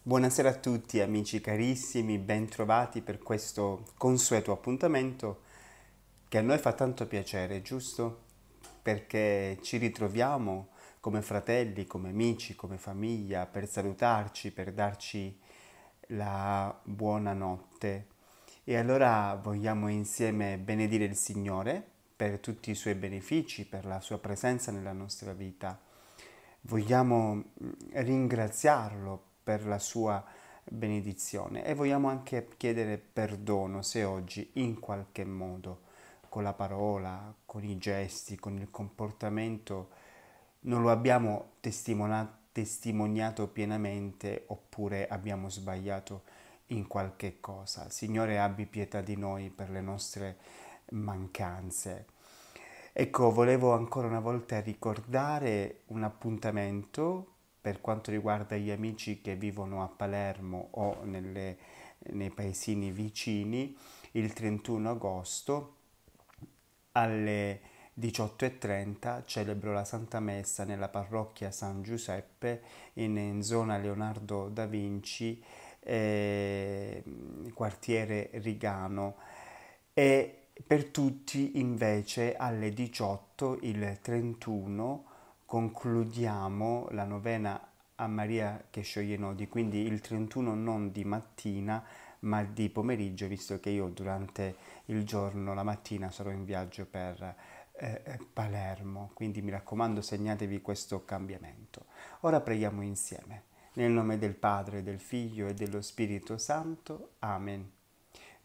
Buonasera a tutti amici carissimi, bentrovati per questo consueto appuntamento che a noi fa tanto piacere, giusto? Perché ci ritroviamo come fratelli, come amici, come famiglia per salutarci, per darci la buona notte. E allora vogliamo insieme benedire il Signore per tutti i suoi benefici, per la sua presenza nella nostra vita. Vogliamo mm, ringraziarlo per la sua benedizione e vogliamo anche chiedere perdono se oggi in qualche modo con la parola, con i gesti, con il comportamento non lo abbiamo testimoniato pienamente oppure abbiamo sbagliato in qualche cosa. Signore abbi pietà di noi per le nostre mancanze. Ecco, volevo ancora una volta ricordare un appuntamento per quanto riguarda gli amici che vivono a Palermo o nelle, nei paesini vicini, il 31 agosto alle 18.30 celebro la Santa Messa nella parrocchia San Giuseppe in, in zona Leonardo da Vinci, eh, quartiere Rigano. E per tutti invece alle 18 il 31 concludiamo la novena a Maria che scioglie nodi, quindi il 31 non di mattina ma di pomeriggio, visto che io durante il giorno, la mattina, sarò in viaggio per eh, Palermo, quindi mi raccomando segnatevi questo cambiamento. Ora preghiamo insieme, nel nome del Padre, del Figlio e dello Spirito Santo. Amen.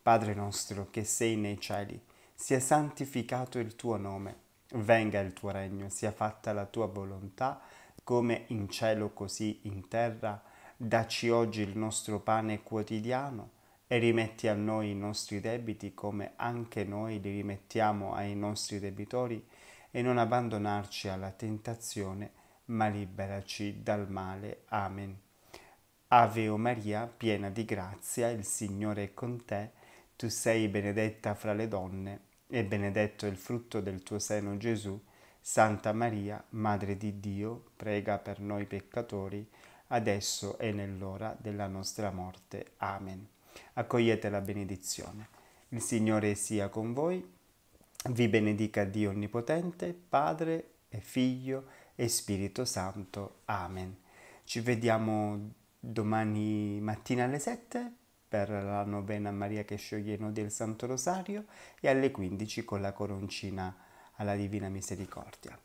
Padre nostro che sei nei cieli, sia santificato il tuo nome venga il tuo regno, sia fatta la tua volontà, come in cielo così in terra. Daci oggi il nostro pane quotidiano e rimetti a noi i nostri debiti come anche noi li rimettiamo ai nostri debitori e non abbandonarci alla tentazione, ma liberaci dal male. Amen. Ave o Maria, piena di grazia, il Signore è con te, tu sei benedetta fra le donne e benedetto è il frutto del tuo seno Gesù. Santa Maria, Madre di Dio, prega per noi peccatori, adesso e nell'ora della nostra morte. Amen. Accogliete la benedizione. Il Signore sia con voi, vi benedica Dio Onnipotente, Padre e Figlio e Spirito Santo. Amen. Ci vediamo domani mattina alle 7 per la novena Maria che scioglieno del Santo Rosario e alle 15 con la coroncina alla Divina Misericordia.